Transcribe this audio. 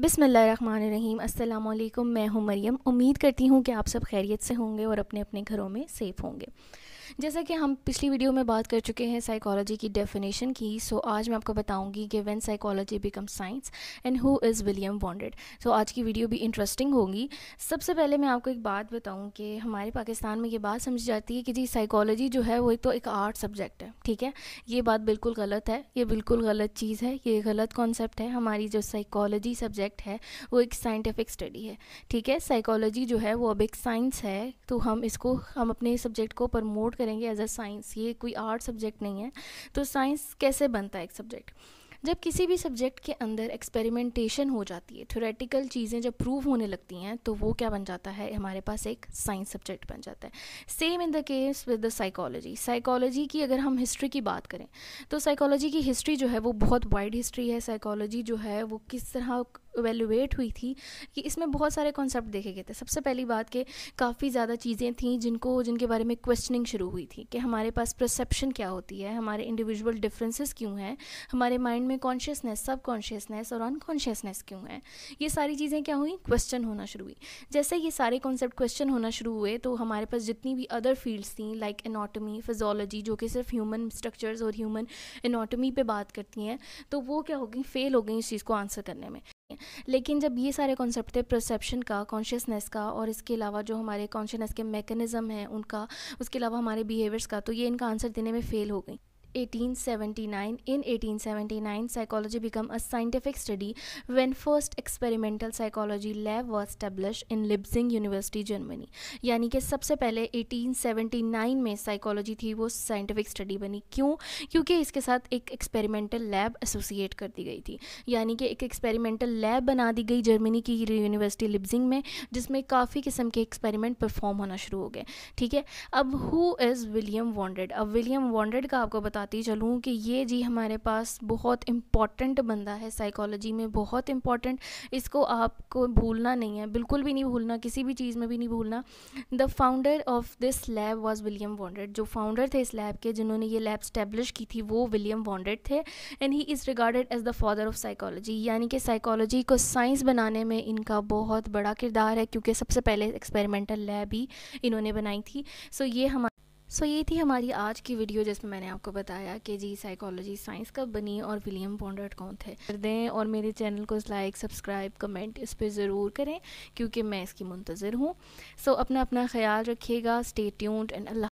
बिसमीम अल्लाम मैं हूँ मरियम उम्मीद करती हूँ कि आप सब खैरियत से होंगे और अपने अपने घरों में सेफ़ होंगे जैसा कि हम पिछली वीडियो में बात कर चुके हैं साइकोलॉजी की डेफिनेशन की सो so, आज मैं आपको बताऊंगी कि when psychology become science and who is William Wundt so आज की वीडियो भी इंटरेस्टिंग होगी सबसे पहले मैं आपको एक बात बताऊँ कि हमारे पाकिस्तान में ये बात समझी जाती है कि जी साइकोलॉजी जो है वो एक तो एक आर्ट सब्जेक्ट है ठीक है ये बात बिल्कुल गलत है ये बिल्कुल गलत चीज़ है ये गलत कॉन्सेप्ट है हमारी जो साइकोलॉजी सब्जेक्ट है वो एक साइंटिफिक स्टडी है ठीक है साइकोलॉजी जो है वो अब एक साइंस है तो हम इसको हम अपने सब्जेक्ट को प्रमोट करेंगे एज अ साइंस ये कोई आर्ट सब्जेक्ट नहीं है तो साइंस कैसे बनता है एक सब्जेक्ट जब किसी भी सब्जेक्ट के अंदर एक्सपेरिमेंटेशन हो जाती है थ्योरेटिकल चीज़ें जब प्रूव होने लगती हैं तो वो क्या बन जाता है हमारे पास एक साइंस सब्जेक्ट बन जाता है same in the case with the psychology psychology की अगर हम हिस्ट्री की बात करें तो साइकोलॉजी की हिस्ट्री जो है वो बहुत वाइड हिस्ट्री है साइकोलॉजी जो है वो किस तरह इवेलुएट हुई थी कि इसमें बहुत सारे कॉन्सेप्ट देखे गए थे सबसे पहली बात कि काफ़ी ज़्यादा चीज़ें थी जिनको जिनके बारे में क्वेश्चनिंग शुरू हुई थी कि हमारे पास परसेप्शन क्या होती है हमारे इंडिविजुअल डिफरेंसेस क्यों हैं हमारे माइंड में कॉन्शियसनेस सब कॉन्शियसनेस और अनकॉन्शियसनेस क्यों है ये सारी चीज़ें क्या हुई क्वेश्चन होना शुरू हुई जैसे ये सारे कॉन्सेप्ट क्वेश्चन होना शुरू हुए तो हमारे पास जितनी भी अदर फील्ड्स थी लाइक एनाटोमी फिजोलॉजी जो कि सिर्फ ह्यूमन स्ट्रक्चर्स और ह्यूमन एनाटोमी पे बात करती हैं तो वो क्या हो गई फेल हो गई इस चीज़ को आंसर करने में लेकिन जब ये सारे कॉन्सेप्ट थे परसेप्शन का कॉन्शियसनेस का और इसके अलावा जो हमारे कॉन्शियसनेस के मैकेनिज़्म हैं उनका उसके अलावा हमारे बिहेवियर्स का तो ये इनका आंसर देने में फ़ेल हो गई 1879. In 1879, psychology became a scientific study when first experimental psychology lab was established in Leipzig University, Germany. यानी कि सबसे पहले 1879 में साइकोलॉजी थी वो साइंटिफिक स्टडी बनी क्यों क्योंकि इसके साथ एक एक्सपेरिमेंटल लैब एसोसिएट कर दी गई थी यानी कि एक एक्सपेरिमेंटल लैब बना दी गई जर्मनी की यूनिवर्सिटी लिब्जिंग में जिसमें काफ़ी किस्म के एक्सपेरिमेंट परफॉर्म होना शुरू हो गए ठीक है अब हु इज़ विलियम वॉन्डेड अब विलियम वॉन्डेड का आपको बता बताती चलूँ कि ये जी हमारे पास बहुत इम्पॉर्टेंट बंदा है साइकोलॉजी में बहुत इम्पॉर्टेंट इसको आपको भूलना नहीं है बिल्कुल भी नहीं भूलना किसी भी चीज़ में भी नहीं भूलना the founder of this lab was William Wundt जो फाउंडर थे इस लैब के जिन्होंने ये लैब स्टैब्लिश की थी वो विलियम वॉन्डेड थे and he is regarded as the father of psychology यानी कि साइकोलॉजी को साइंस बनाने में इनका बहुत बड़ा किरदार है क्योंकि सबसे पहले एक्सपेरिमेंटल लैब ही इन्होंने बनाई थी सो so ये हमारे सो so, ये थी हमारी आज की वीडियो जिसमें मैंने आपको बताया कि जी साइकोलॉजी साइंस कब बनी और विलियम पॉन्डर्ट कौन थे कर दें और मेरे चैनल को लाइक सब्सक्राइब कमेंट इस पर ज़रूर करें क्योंकि मैं इसकी मुंतज़र हूँ सो so, अपना अपना ख्याल रखिएगा स्टे ट्यून्ड एंड अल्लाह